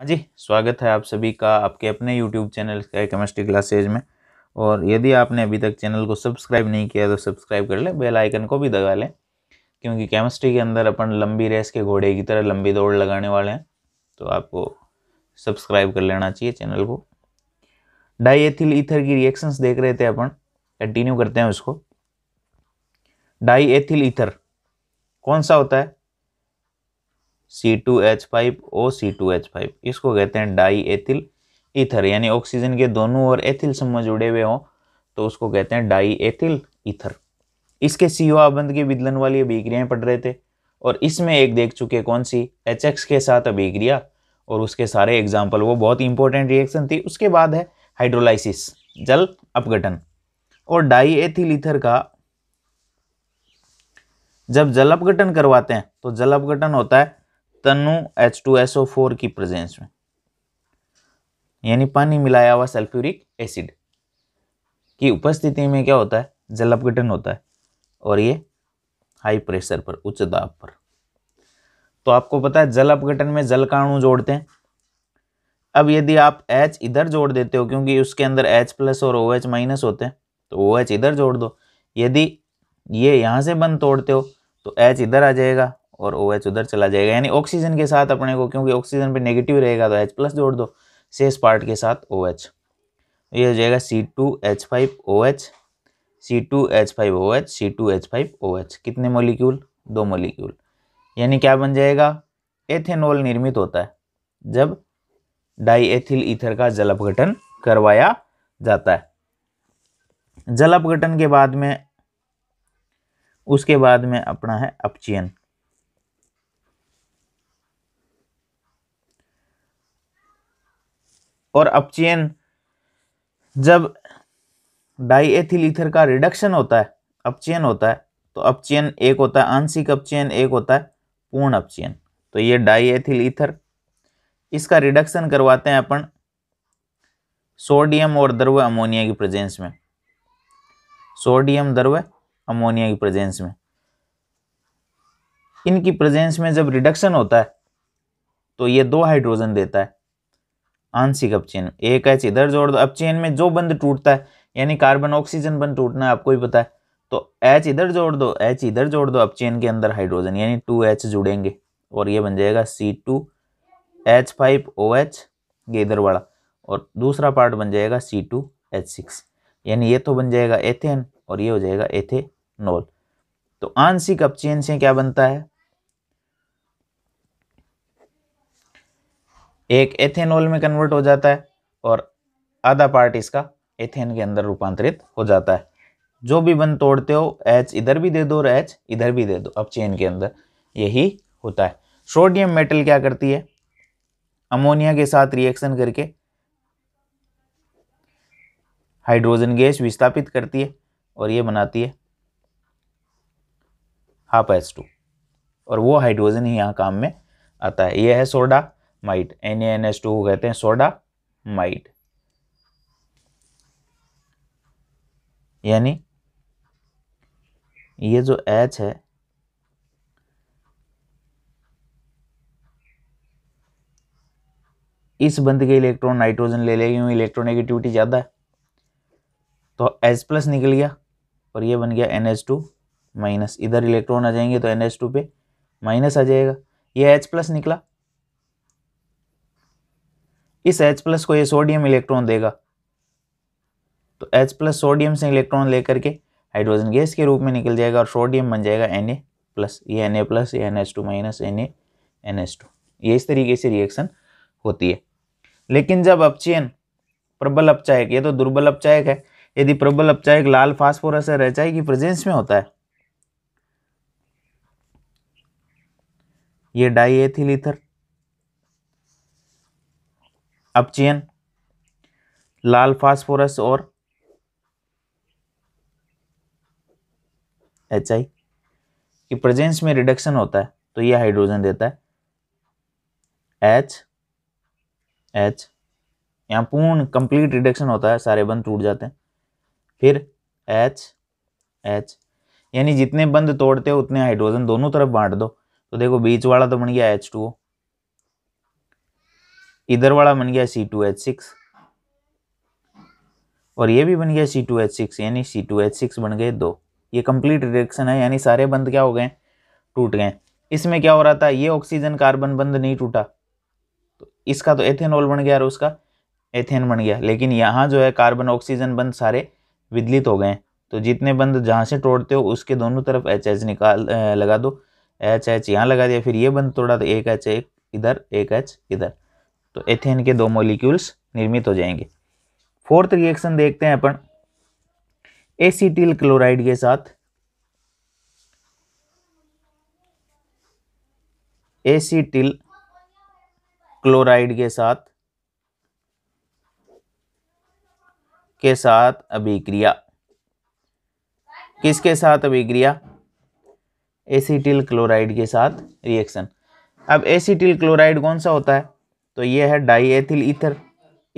हाँ जी स्वागत है आप सभी का आपके अपने यूट्यूब चैनल केमिस्ट्री क्लासेज में और यदि आपने अभी तक चैनल को सब्सक्राइब नहीं किया तो सब्सक्राइब कर लें बेल आइकन को भी दगा लें क्योंकि केमिस्ट्री के अंदर अपन लंबी रेस के घोड़े की तरह लंबी दौड़ लगाने वाले हैं तो आपको सब्सक्राइब कर लेना चाहिए चैनल को डाईएथिल ईथर की रिएक्शंस देख रहे थे अपन कंटिन्यू करते हैं उसको डाईएथिल ईथर कौन सा होता है C two H five O C two H five इसको कहते हैं डाई एथिल ईथर यानी ऑक्सीजन के दोनों और एथिल समूह जुड़े हुए हों तो उसको कहते हैं डाई एथिल ईथर इसके सी ओ आबंध की विदलन वाली अभिक्रियाएँ पढ़ रहे थे और इसमें एक देख चुके कौन सी एच एक्स के साथ अभिक्रिया और उसके सारे एग्जाम्पल वो बहुत इंपॉर्टेंट रिएक्शन थी उसके बाद है हाइड्रोलाइसिस जल अपघटन और डाई एथिल ईथर का जब जल अपघटन करवाते हैं तो जल अपघटन होता है तनु H two S O four की प्रेजेंस में यानी पानी मिलाया हुआ सल्फ्यूरिक एसिड की उपस्थिति में क्या होता है जल अपघटन होता है और ये हाई प्रेशर पर उच्च दाब पर तो आपको पता है जल अपघटन में जल का अणु जोड़ते हैं अब यदि आप H इधर जोड़ देते हो क्योंकि उसके अंदर H प्लस और ओ OH माइनस होते हैं तो ओ OH इधर जोड़ दो यदि ये यहाँ से बंद तोड़ते हो तो H इधर आ जाएगा और ओ OH उधर चला जाएगा यानी ऑक्सीजन के साथ अपने को क्योंकि ऑक्सीजन पे नेगेटिव रहेगा तो H प्लस जोड़ दो शेष पार्ट के साथ ओ एच ये हो जाएगा C two H five O H C two H five O H C two H five O H कितने मोलिक्यूल दो मोलिक्यूल यानी क्या बन जाएगा एथेनॉल निर्मित होता है जब डाई एथिल ईथर का जल अपघटन करवाया जाता है जल अपघटन के बाद में उसके बाद में अपना है अपचियन और अपचयन जब डाईएथिल ईथर का रिडक्शन होता है अपचयन होता है तो अपचयन एक होता है आंशिक अपचयन एक होता है पूर्ण अपचयन तो ये डाईएथिल ईथर इसका रिडक्शन करवाते हैं अपन सोडियम और द्रव अमोनिया की प्रेजेंस में सोडियम द्रव अमोनिया की प्रेजेंस में इनकी प्रेजेंस में जब रिडक्शन होता है तो ये दो हाइड्रोजन देता है आंशिक अपचयन एक एच इधर जोड़ दो अपचयन में जो बंद टूटता है यानी कार्बन ऑक्सीजन बंद टूटना है आपको ही पता है तो एच इधर जोड़ दो एच इधर जोड़ दो अपचयन के अंदर हाइड्रोजन यानी टू एच जुड़ेंगे और ये बन जाएगा C two H five O H ये इधर वाला और दूसरा पार्ट बन जाएगा सी टू एच सिक्स यानी ये तो बन जाएगा एथेन और ये हो जाएगा एथेनॉल तो आंशिक अपचयन से क्या बनता है एक एथेनॉल में कन्वर्ट हो जाता है और आधा पार्ट इसका एथेन के अंदर रूपांतरित हो जाता है जो भी बंद तोड़ते हो एच इधर भी दे दो और एच इधर भी दे दो अब चेन के अंदर यही होता है सोडियम मेटल क्या करती है अमोनिया के साथ रिएक्शन करके हाइड्रोजन गैस विस्थापित करती है और ये बनाती है हाफ एच टू और वो हाइड्रोजन ही यहाँ काम में आता है ये है sodamide N N S two कहते हैं सोडा माइट यानी ये जो एच है इस बंद के इलेक्ट्रॉन नाइट्रोजन ले लेगी क्योंकि इलेक्ट्रोनेगेटिविटी ज़्यादा है तो एच प्लस निकल गया और ये बन गया एन एच टू माइनस इधर इलेक्ट्रॉन आ जाएंगे तो एन एच टू पे माइनस आ जाएगा ये एच प्लस निकला इस H प्लस को ये सोडियम इलेक्ट्रॉन देगा तो H प्लस सोडियम से इलेक्ट्रॉन लेकर के हाइड्रोजन गैस के रूप में निकल जाएगा और सोडियम बन जाएगा एन ए प्लस ये एन ए प्लस ये N H two minus N N A H two ये इस तरीके से रिएक्शन होती है लेकिन जब अपचयन प्रबल अपचायक ये तो दुर्बल अपचायक है यदि प्रबल अपचायक लाल फास्फोरस है रचाई की प्रेजेंस में होता है ये डाई एथिल इथर अपचयन लाल फास्फोरस और एच आई की प्रेजेंस में रिडक्शन होता है तो यह हाइड्रोजन देता है एच एच यहाँ पूर्ण कंप्लीट रिडक्शन होता है सारे बंद टूट जाते हैं फिर एच एच यानी जितने बंद तोड़ते हो उतने हाइड्रोजन दोनों तरफ बांट दो तो देखो बीच वाला तो बन गया एच टू ओ इधर वाला बन गया सी टू एच सिक्स और ये भी बन गया सी टू एच सिक्स यानी सी टू एच सिक्स बन गए दो ये कंप्लीट रिएक्शन है यानी सारे बंद क्या हो गए टूट गए इसमें क्या हो रहा था ये ऑक्सीजन कार्बन बंद नहीं टूटा तो इसका तो एथेनॉल बन गया और उसका एथेन बन गया लेकिन यहाँ जो है कार्बन ऑक्सीजन बंद सारे विदलित हो गए तो जितने बंद जहाँ से तोड़ते हो उसके दोनों तरफ एच एच निकाल लगा दो एच एच यहाँ लगा दिया फिर ये बंद तोड़ा तो एक एच एक इधर एक एच इधर तो एथेन के दो मोलिक्यूल्स निर्मित हो जाएंगे फोर्थ रिएक्शन देखते हैं अपन एसीटिल क्लोराइड के साथ एसीटिल क्लोराइड के साथ के साथ अभिक्रिया किसके साथ अभिक्रिया एसीटिल क्लोराइड के साथ रिएक्शन अब एसीटिल क्लोराइड कौन सा होता है तो ये है डाई एथिल ईथर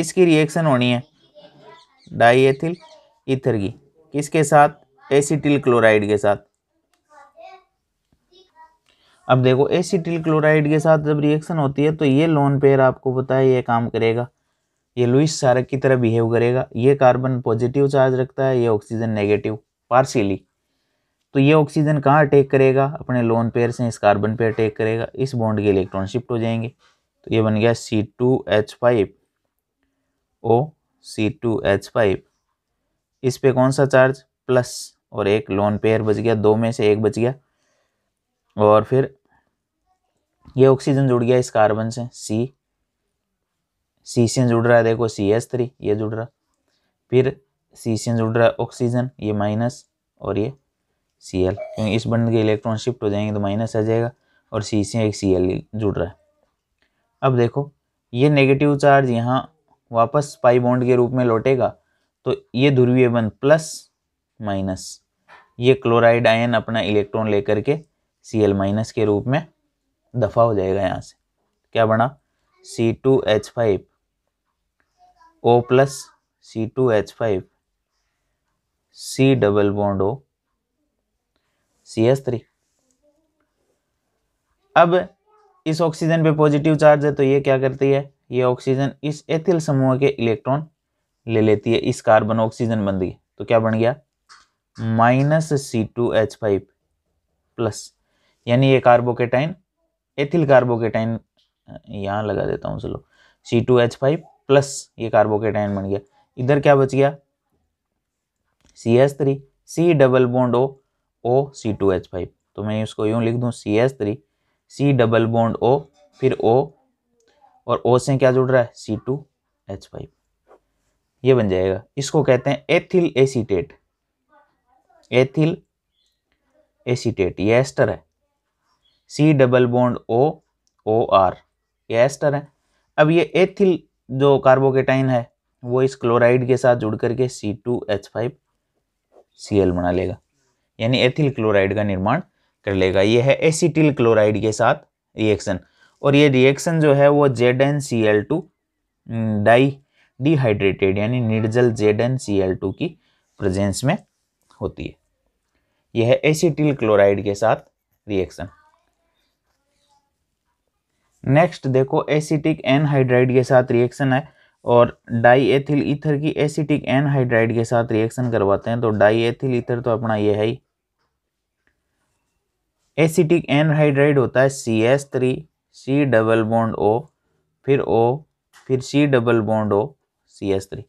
इसकी रिएक्शन होनी है डाई एथिल ईथर की किसके साथ एसीटिल क्लोराइड के साथ अब देखो एसीटिल क्लोराइड के साथ जब रिएक्शन होती है तो ये लोन पेयर आपको पता है ये काम करेगा ये लुइस सारक की तरह बिहेव करेगा ये कार्बन पॉजिटिव चार्ज रखता है ये ऑक्सीजन नेगेटिव पार्सियली तो ये ऑक्सीजन कहाँ अटैक करेगा अपने लोन पेयर से इस कार्बन पे अटैक करेगा इस बॉन्ड के इलेक्ट्रॉन शिफ्ट हो जाएंगे तो ये बन गया C two H five O C two H five इस पे कौन सा चार्ज प्लस और एक लोन पेयर बच गया दो में से एक बच गया और फिर ये ऑक्सीजन जुड़ गया इस कार्बन से सी सी से जुड़ रहा है देखो सी एस थ्री ये जुड़ रहा फिर सी से जुड़ रहा है ऑक्सीजन ये माइनस और ये सी एल क्योंकि इस बंड के इलेक्ट्रॉन शिफ्ट हो जाएंगे तो माइनस आ जाएगा और सी से एक सी एल जुड़ रहा है अब देखो ये नेगेटिव चार्ज यहाँ वापस पाई बॉन्ड के रूप में लौटेगा तो ये ध्रुवीय बंद प्लस माइनस ये क्लोराइड आयन अपना इलेक्ट्रॉन लेकर के सी एल माइनस के रूप में दफा हो जाएगा यहाँ से क्या बना C two H five O plus C two H five C double bond O C S three अब इस ऑक्सीजन पे पॉजिटिव चार्ज है तो ये क्या करती है ये ऑक्सीजन इस एथिल समूह के इलेक्ट्रॉन ले लेती है इस कार्बन ऑक्सीजन बन गई तो क्या बन गया minus C two H five plus यानी ये कार्बोकेटाइन एथिल कार्बोकेटाइन यहाँ लगा देता हूँ चलो C two H five plus ये कार्बोकेटाइन बन गया इधर क्या बच गया C S three C double bond O O C two H five तो मैं इसको यूँ लिख दूँ C S three C double bond O फिर ओ और ओ से क्या जुड़ रहा है सी टू एच फाइव ये बन जाएगा इसको कहते हैं एथिल एसीटेट एथिल एसीटेट ये एस्टर है C double bond O O R ये एस्टर है अब ये एथिल जो कार्बोकेटाइन है वो इस क्लोराइड के साथ जुड़ करके C two H five C L बना लेगा यानी एथिल क्लोराइड का निर्माण कर लेगा ये है एसीटिल क्लोराइड के साथ रिएक्शन और ये रिएक्शन जो है वो Z N C L two di dehydrated यानी निर्जल Z N C L two की प्रेजेंस में होती है यह है एसीटिल क्लोराइड के साथ रिएक्शन नेक्स्ट देखो एसिटिक एनहाइड्राइड के साथ रिएक्शन है और डाई एथिल ईथर की एसिटिक एनहाइड्राइड के साथ रिएक्शन करवाते हैं तो डाई एथिल ईथर तो अपना ये है ही एसिटिक एनहाइड्राइड होता है C S three C double bond O फिर ओ फिर C double bond O C S three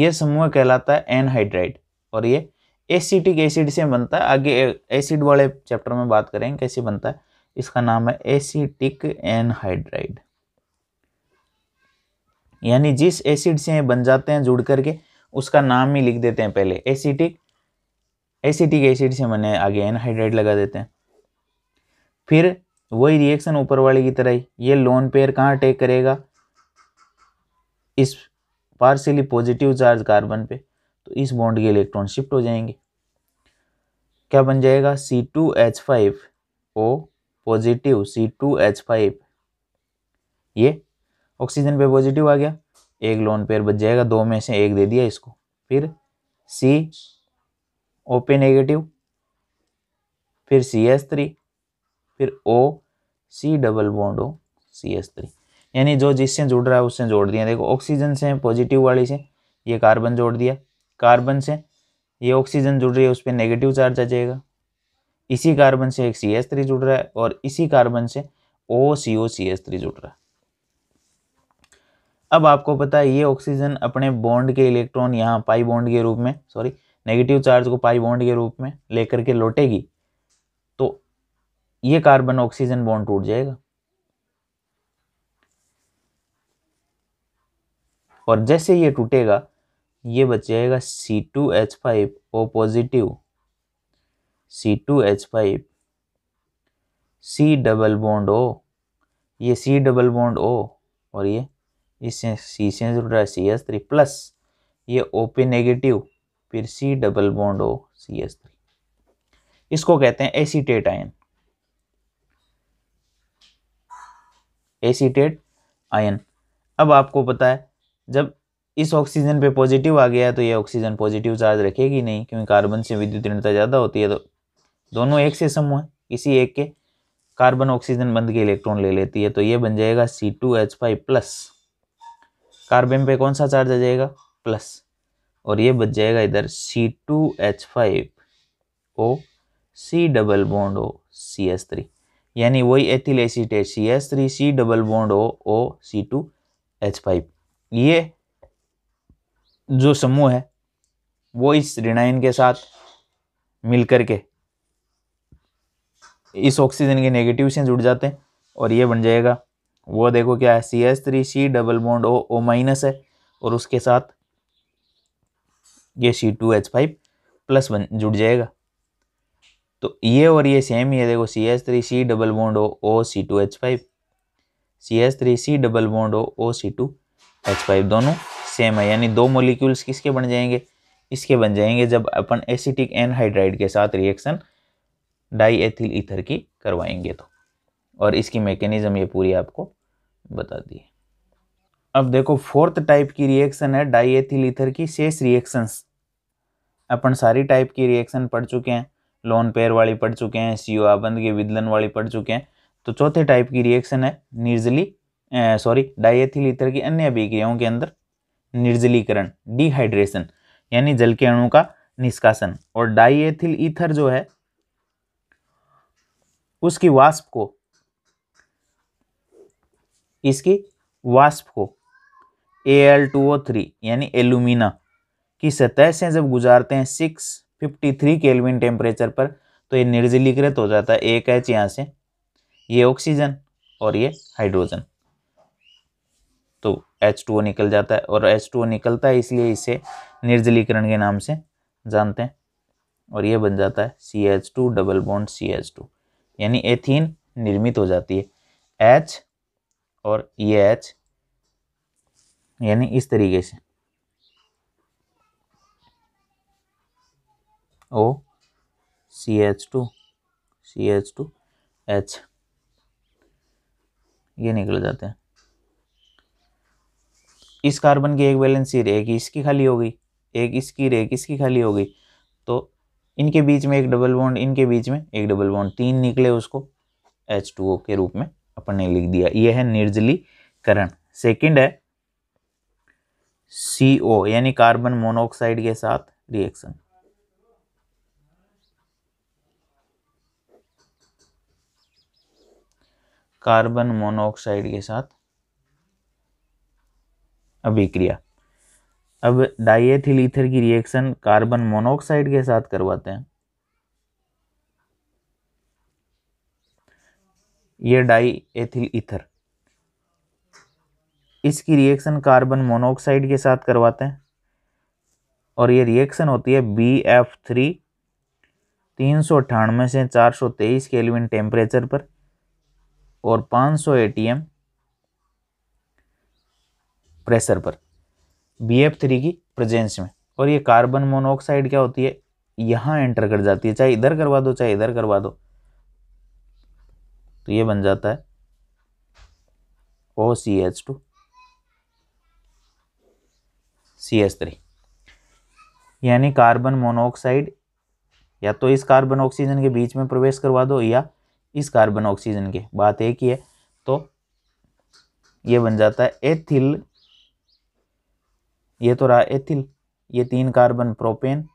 ये समूह कहलाता है एनहाइड्राइड और ये एसिटिक एसिड से बनता है आगे एसिड वाले चैप्टर में बात करेंगे कैसे बनता है इसका नाम है एसिटिक एनहाइड्राइड यानी जिस एसिड से बन जाते हैं जुड़ करके उसका नाम ही लिख देते हैं पहले एसिटिक एसिटिक एसिड से मैंने आगे एनहाइड्राइड लगा देते हैं फिर वही रिएक्शन ऊपर वाले की तरह ही ये लोन पेयर कहाँ अटैक करेगा इस पार्शियली पॉजिटिव चार्ज कार्बन पे तो इस बॉन्ड के इलेक्ट्रॉन शिफ्ट हो जाएंगे क्या बन जाएगा C two H five O positive C two H five ये ऑक्सीजन पे पॉजिटिव आ गया एक लोन पेयर बच जाएगा दो में से एक दे दिया इसको फिर सी ओ पे नेगेटिव फिर सी एस थ्री फिर O C double bond O C S three यानी जो जिससे जुड़ रहा है उससे जोड़ दिया देखो ऑक्सीजन से पॉजिटिव वाली से ये कार्बन जोड़ दिया कार्बन से ये ऑक्सीजन जुड़ रही है उस पर नेगेटिव चार्ज आ जाएगा इसी कार्बन से एक सी एस थ्री जुड़ रहा है और इसी कार्बन से ओ सी ओ सी एस थ्री जुड़ रहा है अब आपको पता है ये ऑक्सीजन अपने बॉन्ड के इलेक्ट्रॉन यहाँ पाई बॉन्ड के रूप में सॉरी नेगेटिव चार्ज को पाई बॉन्ड के रूप में लेकर के लौटेगी ये कार्बन ऑक्सीजन बॉन्ड टूट जाएगा और जैसे ये टूटेगा ये बच जाएगा C two H five O positive C two H five C double bond O ये सी डबल बॉन्ड ओ और ये इससे सी से जुड़ रहा है सी एस थ्री प्लस ये ओ पी नेगेटिव फिर C double bond O C S three इसको कहते हैं एसीटेट आयन एसीटेट आयन अब आपको पता है जब इस ऑक्सीजन पे पॉजिटिव आ गया तो ये ऑक्सीजन पॉजिटिव चार्ज रखेगी नहीं क्योंकि कार्बन से विद्युत ऋणता ज़्यादा होती है तो दोनों एक से समूह है किसी एक के कार्बन ऑक्सीजन बंद के इलेक्ट्रॉन ले लेती है तो ये बन जाएगा C two H five plus carbon पे कौन सा चार्ज आ जाएगा प्लस और ये बच जाएगा इधर C two H five O C double bond O C S three यानी वही एथिल एसिड है C S three C double bond O O C two H five ये जो समूह है वो इस रिनाइन के साथ मिलकर के इस ऑक्सीजन के नेगेटिव से जुड़ जाते हैं और ये बन जाएगा वो देखो क्या है C S three C double bond O O minus है और उसके साथ ये C two H five plus बन जुड़ जाएगा तो ये और ये सेम ही है देखो C H three C double bond O O C two H five C H three C double bond O O C two H five दोनों सेम है यानी दो मोलिक्यूल्स किसके बन जाएंगे इसके बन जाएंगे जब अपन एसिटिक एनहाइड्राइड के साथ रिएक्शन डाई एथिल ईथर की करवाएंगे तो और इसकी मैकेनिज्म ये पूरी आपको बता दी अब देखो फोर्थ टाइप की रिएक्शन है डाई एथिल ईथर की शेष रिएक्शंस अपन सारी टाइप की रिएक्शन पढ़ चुके हैं लोन पेयर वाली पढ़ चुके हैं सी आबंद के विदलन वाली पढ़ चुके हैं तो चौथे टाइप की रिएक्शन है निर्जली सॉरी डाइएथिल इतर की अन्य अभिक्रियाओं के अंदर निर्जलीकरण डिहाइड्रेशन यानी जल के अणु का निष्कासन और डाइएथिल ईथर जो है उसकी वाष्प को इसकी वाष्प को A L two O three यानी एलुमिना की सतह से जब गुजारते हैं six fifty three kelvin temperature पर तो ये निर्जलीकृत हो जाता है एक एच यहाँ से ये ऑक्सीजन और ये हाइड्रोजन तो एच टू ओ निकल जाता है और एच टू ओ निकलता है इसलिए इसे निर्जलीकरण के नाम से जानते हैं और ये बन जाता है C H two double bond C H two यानी एथीन निर्मित हो जाती है एच और ये एच यानी इस तरीके से O C H two C H two H ये निकल जाते हैं इस कार्बन की एक बैलेंसी रेक इसकी खाली हो गई एक इसकी रेक इसकी खाली हो गई तो इनके बीच में एक डबल बॉन्ड इनके बीच में एक डबल बॉन्ड तीन निकले उसको एच टू ओ के रूप में अपन ने लिख दिया ये है निर्जलीकरण सेकंड है सी ओ यानी कार्बन मोनोऑक्साइड के साथ रिएक्शन कार्बन मोनोऑक्साइड के साथ अभिक्रिया अब डाइएथिल ईथर की रिएक्शन कार्बन मोनोऑक्साइड के साथ करवाते हैं यह डाइएथिल ईथर इसकी रिएक्शन कार्बन मोनोऑक्साइड के साथ करवाते हैं और यह रिएक्शन होती है बी एफ थ्री तीन सौ अठानवे से चार सौ तेईस केल्विन टेम्परेचर पर और 500 एम प्रेशर पर बी एफ थ्री की प्रेजेंस में और ये कार्बन मोनोऑक्साइड क्या होती है यहाँ एंटर कर जाती है चाहे इधर करवा दो चाहे इधर करवा दो तो ये बन जाता है O C H two C H three यानी कार्बन मोनोऑक्साइड या तो इस कार्बन ऑक्सीजन के बीच में प्रवेश करवा दो या इस कार्बन ऑक्सीजन के बात एक ही है तो ये बन जाता है एथिल ये तो रहा एथिल ये तीन कार्बन प्रोपेन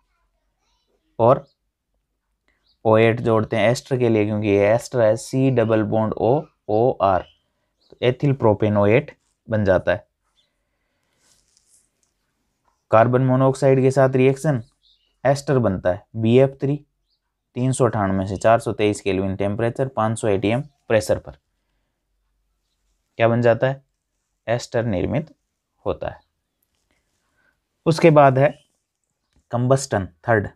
और ओ एट जोड़ते हैं एस्टर के लिए क्योंकि ये एस्टर है C double bond O O R तो एथिल प्रोपेन ओ एट बन जाता है कार्बन मोनोऑक्साइड के साथ रिएक्शन एस्टर बनता है बी एफ थ्री तीन सौ अठानवे से चार सौ तेईस केल्विन टेम्परेचर पाँच सौ एटीएम प्रेशर पर क्या बन जाता है एस्टर निर्मित होता है उसके बाद है कंबस्टन थर्ड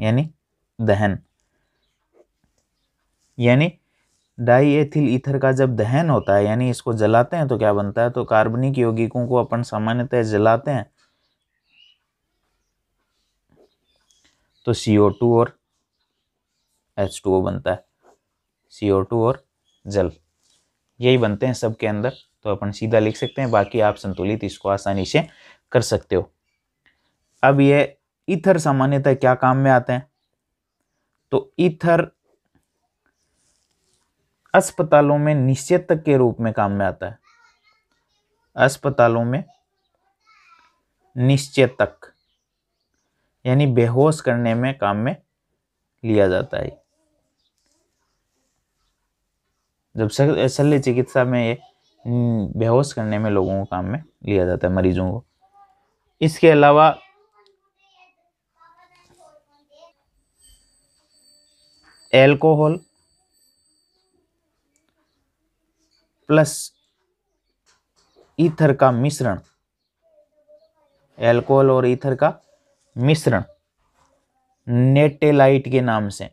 यानी दहन यानी डाई एथिल ईथर का जब दहन होता है यानी इसको जलाते हैं तो क्या बनता है तो कार्बनिक यौगिकों को अपन सामान्यतः जलाते हैं तो सी ओ टू और एच टू ओ बनता है सी ओ टू और जल यही बनते हैं सब के अंदर तो अपन सीधा लिख सकते हैं बाकी आप संतुलित इसको आसानी से कर सकते हो अब ये इथर सामान्यतः क्या काम में आते हैं तो इथर अस्पतालों में निश्चित के रूप में काम में आता है अस्पतालों में निश्चेतक यानी बेहोश करने में काम में लिया जाता है जब शल्य चिकित्सा में ये हम्म, बेहोश करने में लोगों को काम में लिया जाता है मरीजों को इसके अलावा एल्कोहल प्लस ईथर का मिश्रण एल्कोहल और ईथर का मिश्रण नेटेलाइट के नाम से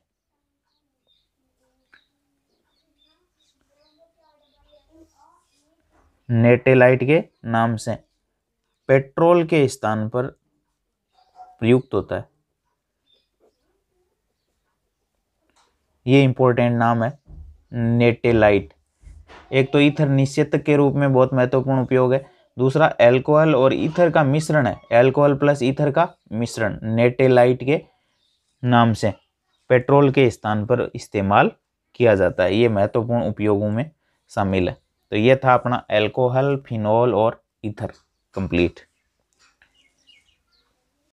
नेटेलाइट के नाम से पेट्रोल के स्थान पर प्रयुक्त होता है ये इंपॉर्टेंट नाम है नेटेलाइट एक तो इथर निश्चित के रूप में बहुत महत्वपूर्ण उपयोग है दूसरा एल्कोहल और ईथर का मिश्रण है एल्कोहल प्लस ईथर का मिश्रण नेटेलाइट के नाम से पेट्रोल के स्थान पर इस्तेमाल किया जाता है ये महत्वपूर्ण उपयोगों में शामिल है तो ये था अपना एल्कोहल फिनोल और ईथर कंप्लीट